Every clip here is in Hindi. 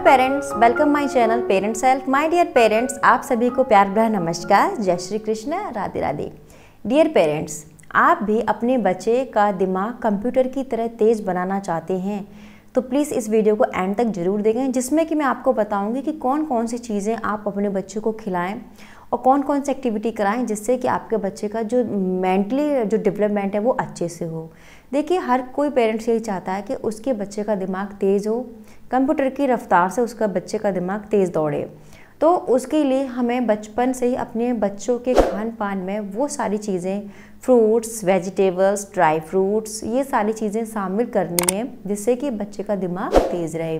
hello parents welcome my channel parents help my dear parents आप सभी को प्यार भरा नमस्कार जय श्री कृष्ण राधे राधे डियर पेरेंट्स आप भी अपने बच्चे का दिमाग कंप्यूटर की तरह तेज़ बनाना चाहते हैं तो प्लीज़ इस वीडियो को एंड तक ज़रूर देखें जिसमें कि मैं आपको बताऊंगी कि कौन कौन सी चीज़ें आप अपने बच्चों को खिलाएं और कौन कौन सी एक्टिविटी कराएं जिससे कि आपके बच्चे का जो मेंटली जो डेवलपमेंट है वो अच्छे से हो देखिए हर कोई पेरेंट्स यही चाहता है कि उसके बच्चे का दिमाग तेज़ हो कंप्यूटर की रफ्तार से उसका बच्चे का दिमाग तेज़ दौड़े तो उसके लिए हमें बचपन से ही अपने बच्चों के खान पान में वो सारी चीज़ें फ्रूट्स वेजिटेबल्स ड्राई फ्रूट्स ये सारी चीज़ें शामिल करनी है जिससे कि बच्चे का दिमाग तेज़ रहे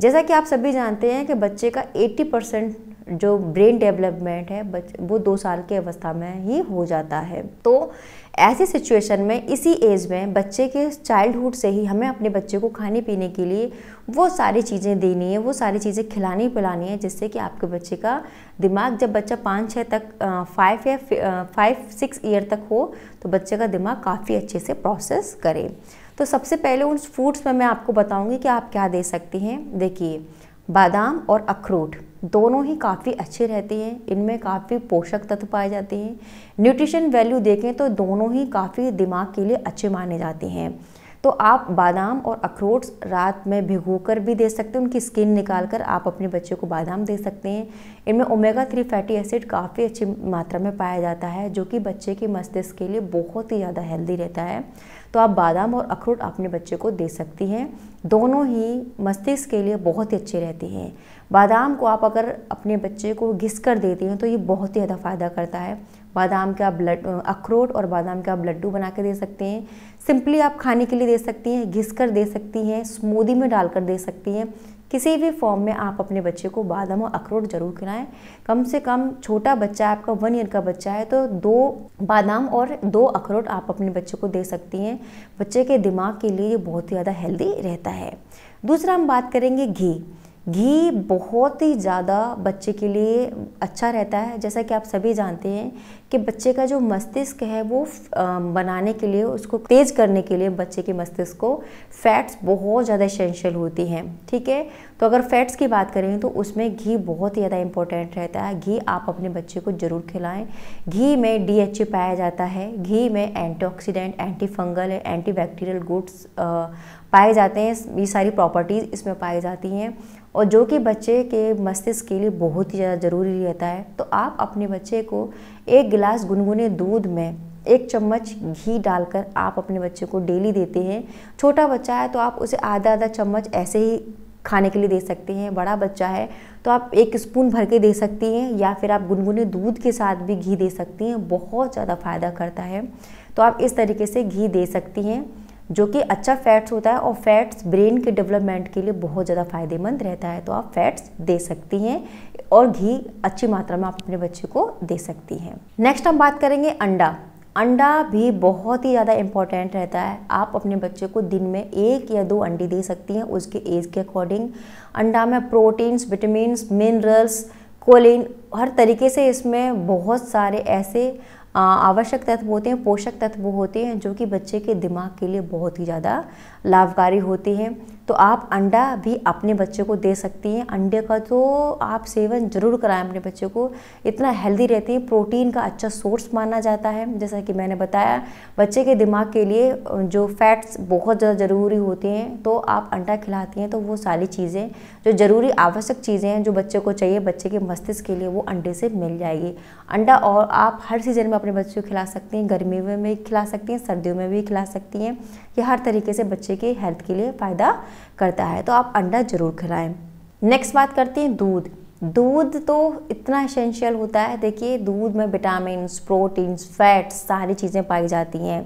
जैसा कि आप सभी जानते हैं कि बच्चे का 80 परसेंट जो ब्रेन डेवलपमेंट है बच वो दो साल की अवस्था में ही हो जाता है तो ऐसी सिचुएशन में इसी एज में बच्चे के चाइल्डहुड से ही हमें अपने बच्चे को खाने पीने के लिए वो सारी चीज़ें देनी है वो सारी चीज़ें खिलानी पिलानी है जिससे कि आपके बच्चे का दिमाग जब बच्चा पाँच छः तक फाइव या फाइव सिक्स ईयर तक हो तो बच्चे का दिमाग काफ़ी अच्छे से प्रोसेस करे तो सबसे पहले उन फूड्स में मैं आपको बताऊँगी कि आप क्या दे सकती हैं देखिए बादाम और अखरोट दोनों ही काफ़ी अच्छे रहते हैं इनमें काफ़ी पोषक तत्व पाए जाते हैं न्यूट्रिशन वैल्यू देखें तो दोनों ही काफ़ी दिमाग के लिए अच्छे माने जाते हैं तो आप बादाम और अखरोट्स रात में भिगो कर भी दे सकते हैं उनकी स्किन निकाल कर आप अपने बच्चे को बादाम दे सकते हैं इनमें ओमेगा थ्री फैटी एसिड काफ़ी अच्छी मात्रा में पाया जाता है जो कि बच्चे के मस्तिष्क के लिए बहुत ही ज़्यादा हेल्दी रहता है तो आप बादाम और अखरोट अपने बच्चे को दे सकती हैं दोनों ही मस्तिष्क के लिए बहुत ही अच्छे रहते हैं बादाम को आप अगर अपने बच्चे को घिस कर देती हैं तो ये बहुत ही ज़्यादा फ़ायदा करता है बादाम का ब्लड अखरोट और बादाम का लड्डू बना के दे सकते हैं सिंपली आप खाने के लिए दे सकती हैं घिस कर दे सकती हैं स्मूदी में डालकर दे सकती हैं किसी भी फॉर्म में आप अपने बच्चे को बादाम और अखरोट ज़रूर खिलाएं कम से कम छोटा बच्चा आपका वन ईयर का बच्चा है तो दो बादाम और दो अखरोट आप अपने बच्चे को दे सकती हैं बच्चे के दिमाग के लिए ये बहुत ही ज़्यादा हेल्दी रहता है दूसरा हम बात करेंगे घी घी बहुत ही ज़्यादा बच्चे के लिए अच्छा रहता है जैसा कि आप सभी जानते हैं कि बच्चे का जो मस्तिष्क है वो बनाने के लिए उसको तेज करने के लिए बच्चे के मस्तिष्क को फैट्स बहुत ज़्यादा इसेंशियल होती हैं ठीक है तो अगर फैट्स की बात करें तो उसमें घी बहुत ही ज़्यादा इंपॉर्टेंट रहता है घी आप अपने बच्चे को ज़रूर खिलाएं घी में डी पाया जाता है घी में एंटीऑक्सीडेंट एंटी बैक्टीरियल गुड्स पाए जाते हैं ये सारी प्रॉपर्टीज़ इसमें पाई जाती हैं और जो कि बच्चे के मस्तिष्क के लिए बहुत ही ज़्यादा ज़रूरी रहता है तो आप अपने बच्चे को एक गिलास गुनगुने दूध में एक चम्मच घी डालकर आप अपने बच्चे को डेली देते हैं छोटा बच्चा है तो आप उसे आधा आधा चम्मच ऐसे ही खाने के लिए दे सकते हैं बड़ा बच्चा है तो आप एक स्पून भर के दे सकती हैं या फिर आप गुनगुने दूध के साथ भी घी दे सकती हैं बहुत ज़्यादा फ़ायदा करता है तो आप इस तरीके से घी दे सकती हैं जो कि अच्छा फैट्स होता है और फैट्स ब्रेन के डेवलपमेंट के लिए बहुत ज़्यादा फायदेमंद रहता है तो आप फैट्स दे सकती हैं और घी अच्छी मात्रा में आप अपने बच्चे को दे सकती हैं नेक्स्ट हम बात करेंगे अंडा अंडा भी बहुत ही ज़्यादा इम्पॉर्टेंट रहता है आप अपने बच्चे को दिन में एक या दो अंडे दे सकती हैं उसके एज के अकॉर्डिंग अंडा में प्रोटीन्स विटामिन मिनरल्स कोलिन हर तरीके से इसमें बहुत सारे ऐसे आवश्यक तत्व होते हैं पोषक तत्व होते हैं जो कि बच्चे के दिमाग के लिए बहुत ही ज़्यादा लाभकारी होती है तो आप अंडा भी अपने बच्चे को दे सकती हैं अंडे का तो आप सेवन ज़रूर कराएं अपने बच्चे को इतना हेल्दी रहती है प्रोटीन का अच्छा सोर्स माना जाता है जैसा कि मैंने बताया बच्चे के दिमाग के लिए जो फैट्स बहुत ज़्यादा ज़रूरी होते हैं तो आप अंडा खिलाती हैं तो वो सारी चीज़ें जो ज़रूरी आवश्यक चीज़ें हैं जो बच्चे को चाहिए बच्चे के मस्तिष्क के लिए वो अंडे से मिल जाएगी अंडा और आप हर सीज़न में अपने बच्चे को खिला सकती हैं गर्मी में भी खिला सकती हैं सर्दियों में भी खिला सकती हैं कि हर तरीके से बच्चे के हेल्थ के लिए फ़ायदा करता है तो आप अंडा ज़रूर खिलाएं नेक्स्ट बात करते हैं दूध दूध तो इतना एसेंशियल होता है देखिए दूध में विटामिन प्रोटीन्स फैट्स सारी चीज़ें पाई जाती हैं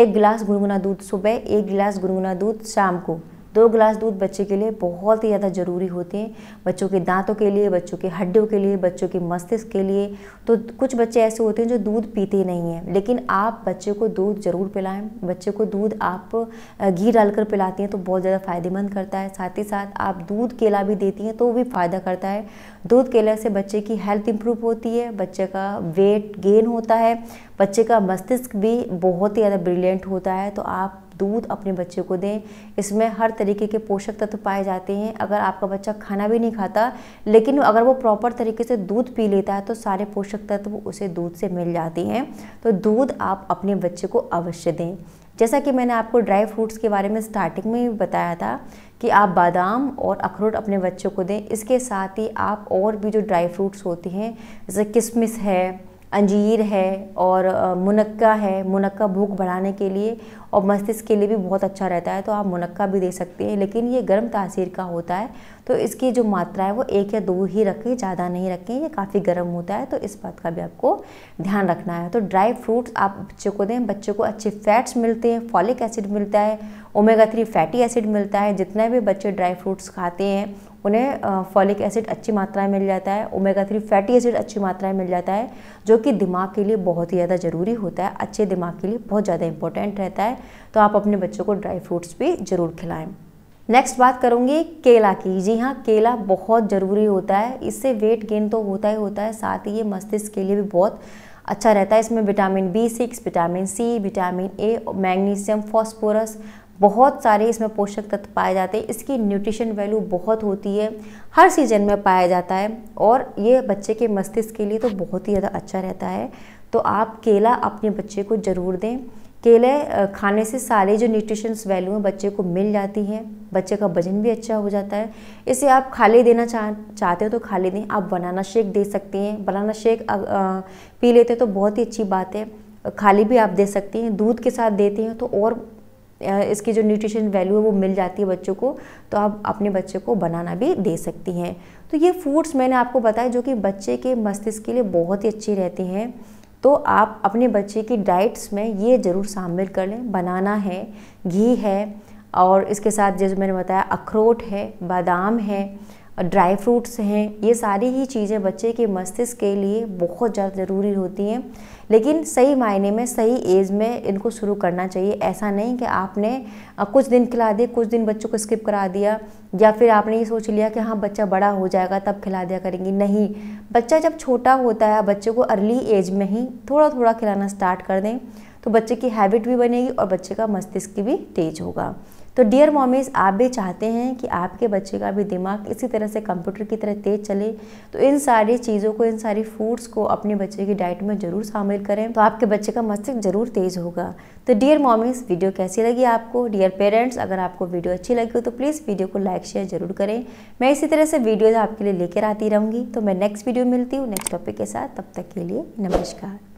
एक गिलास गुनगुना दूध सुबह एक गिलास गुनगुना दूध शाम को दो गिलास दूध बच्चे के लिए बहुत ही ज़्यादा ज़रूरी होते हैं बच्चों के दांतों के लिए बच्चों के हड्डियों के लिए बच्चों के मस्तिष्क के लिए तो कुछ बच्चे ऐसे होते हैं जो दूध पीते नहीं हैं लेकिन आप बच्चे को दूध ज़रूर पिलाएं बच्चे को दूध आप घी डालकर पिलाती हैं तो बहुत ज़्यादा फ़ायदेमंद करता है साथ ही साथ आप दूध केला भी देती हैं तो भी फ़ायदा करता है दूध केला से बच्चे की हेल्थ इंप्रूव होती है बच्चे का वेट गेन होता है बच्चे का मस्तिष्क भी बहुत ही ज़्यादा ब्रिलियंट होता है तो आप दूध अपने बच्चे को दें इसमें हर तरीके के पोषक तत्व पाए जाते हैं अगर आपका बच्चा खाना भी नहीं खाता लेकिन अगर वो प्रॉपर तरीके से दूध पी लेता है तो सारे पोषक तत्व उसे दूध से मिल जाते हैं तो दूध आप अपने बच्चे को अवश्य दें जैसा कि मैंने आपको ड्राई फ्रूट्स के बारे में स्टार्टिंग में बताया था कि आप बादाम और अखरोट अपने बच्चों को दें इसके साथ ही आप और भी जो ड्राई फ्रूट्स होते हैं जैसे किशमिश है अंजीर है और मुनक्का है मुनक्का भूख बढ़ाने के लिए और मस्तिष्क के लिए भी बहुत अच्छा रहता है तो आप मुनक्का भी दे सकते हैं लेकिन ये गर्म तासीर का होता है तो इसकी जो मात्रा है वो एक या दो ही रखें ज़्यादा नहीं रखें ये काफ़ी गर्म होता है तो इस बात का भी आपको ध्यान रखना है तो ड्राई फ्रूट्स आप बच्चों को दें बच्चों को अच्छे फैट्स मिलते हैं फॉलिक एसिड मिलता है ओमेगा थ्री फैटी एसिड मिलता है जितना भी बच्चे ड्राई फ्रूट्स खाते हैं उन्हें फॉलिक एसिड अच्छी मात्रा में मिल जाता है ओमेगा थ्री फैटी एसिड अच्छी मात्रा में मिल जाता है जो कि दिमाग के लिए बहुत ही ज़्यादा ज़रूरी होता है अच्छे दिमाग के लिए बहुत ज़्यादा इंपॉर्टेंट रहता है तो आप अपने बच्चों को ड्राई फ्रूट्स भी ज़रूर खिलाएँ नेक्स्ट बात करूँगी केला की जी हाँ केला बहुत ज़रूरी होता है इससे वेट गेन तो होता ही होता है साथ ही ये मस्तिष्क के लिए भी बहुत अच्छा रहता है इसमें vitamin B six vitamin C vitamin A magnesium phosphorus बहुत सारे इसमें पोषक तत्व पाए जाते हैं इसकी न्यूट्रिशन वैल्यू बहुत होती है हर सीजन में पाया जाता है और ये बच्चे के मस्तिष्क के लिए तो बहुत ही ज़्यादा अच्छा रहता है तो आप केला अपने बच्चे को ज़रूर दें केले खाने से सारे जो न्यूट्रिशंस वैल्यू हैं बच्चे को मिल जाती हैं बच्चे का वजन भी अच्छा हो जाता है इसे आप खाली देना चाह चाहते हो तो खाली दें आप बनाना शेक दे सकते हैं बनाना शेक आ, आ, पी लेते हैं तो बहुत ही अच्छी बात है खाली भी आप दे सकते हैं दूध के साथ देते हैं तो और इसकी जो न्यूट्रिशन वैल्यू है वो मिल जाती है बच्चों को तो आप अपने बच्चे को बनाना भी दे सकती हैं तो ये फूड्स मैंने आपको बताए जो कि बच्चे के मस्तिष्क के लिए बहुत ही अच्छी रहती हैं तो आप अपने बच्चे की डाइट्स में ये ज़रूर शामिल कर लें बनाना है घी है और इसके साथ जैसे मैंने बताया अखरोट है बादाम है ड्राई फ्रूट्स हैं ये सारी ही चीज़ें बच्चे के मस्तिष्क के लिए बहुत ज़्यादा ज़रूरी होती हैं लेकिन सही मायने में सही एज़ में इनको शुरू करना चाहिए ऐसा नहीं कि आपने कुछ दिन खिला दिए कुछ दिन बच्चों को स्किप करा दिया या फिर आपने ये सोच लिया कि हाँ बच्चा बड़ा हो जाएगा तब खिला दिया करेंगे नहीं बच्चा जब छोटा होता है बच्चे को अर्ली एज में ही थोड़ा थोड़ा खिलाना स्टार्ट कर दें तो बच्चे की हैबिट भी बनेगी और बच्चे का मस्तिष्क भी तेज होगा तो डियर मॉमीज़ आप भी चाहते हैं कि आपके बच्चे का भी दिमाग इसी तरह से कंप्यूटर की तरह तेज़ चले तो इन सारी चीज़ों को इन सारी फूड्स को अपने बच्चे की डाइट में ज़रूर शामिल करें तो आपके बच्चे का मस्तिष्क ज़रूर तेज़ होगा तो डियर मॉमीज़ वीडियो कैसी लगी आपको डियर पेरेंट्स अगर आपको वीडियो अच्छी लगी हो तो प्लीज़ वीडियो को लाइक शेयर ज़रूर करें मैं इसी तरह से वीडियोज़ आपके लिए लेकर आती रहूँगी तो मैं नेक्स्ट वीडियो मिलती हूँ नेक्स्ट टॉपिक के साथ तब तक के लिए नमस्कार